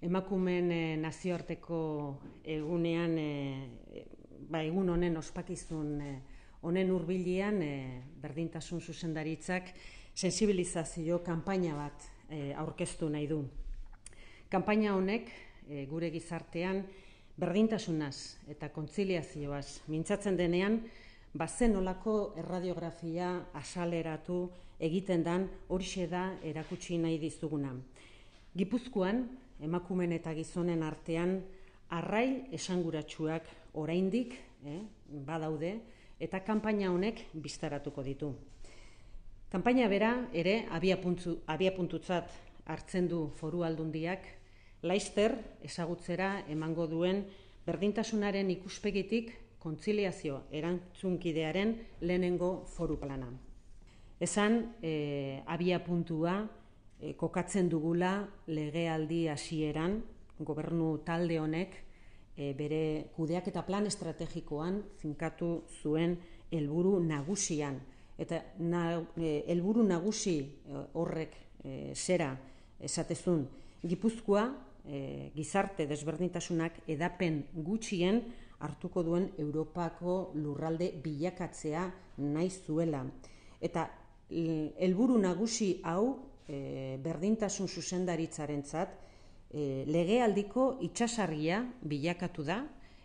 emakumen e, eh, nazioarteko egunean e, ba egun honen ospakizun eh, honen e, berdintasun zuzendaritzak sensibilizazio kanpaina bat e, aurkeztu nahi du. Kanpaina honek gure gizartean berdintasunaz eta kontziliazioaz mintzatzen denean bazen olako erradiografia asaleratu egiten dan hori da erakutsi nahi dizuguna. Gipuzkoan, emakumen eta gizonen artean arrai esanguratsuak oraindik eh, badaude eta kanpaina honek biztaratuko ditu. Kanpaina bera ere abiapuntu, abiapuntutzat hartzen du foru aldundiak, laister ezagutzera emango duen berdintasunaren ikuspegitik kontziliazio erantzunkidearen lehenengo foru plana. Esan, e, eh, abia e, kokatzen dugula legealdi hasieran gobernu talde honek eh, bere kudeak eta plan estrategikoan finkatu zuen helburu nagusian eta na, eh, nagusi horrek zera esatezun Gipuzkoa gizarte desberdintasunak edapen gutxien hartuko duen Europako lurralde bilakatzea nahi zuela. Eta helburu nagusi hau e, berdintasun zat, e, legealdiko itsasargia bilakatu da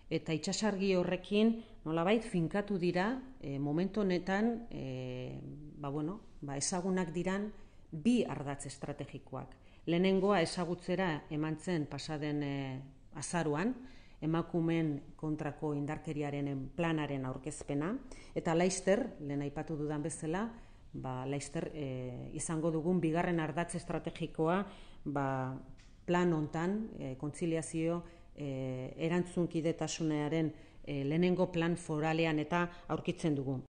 eta itsasargi horrekin nolabait finkatu dira e, momentu honetan e, ba bueno, ba ezagunak diran bi ardatz estrategikoak. Lehenengoa ezagutzera zen pasaden e, azaruan emakumen kontrako indarkeriaren planaren aurkezpena eta Laister, lehen aipatu dudan bezala, ba, laizter, eh, izango dugun bigarren ardatz estrategikoa ba, plan hontan e, kontziliazio e, erantzunkidetasunearen e, lehenengo plan foralean eta aurkitzen dugun.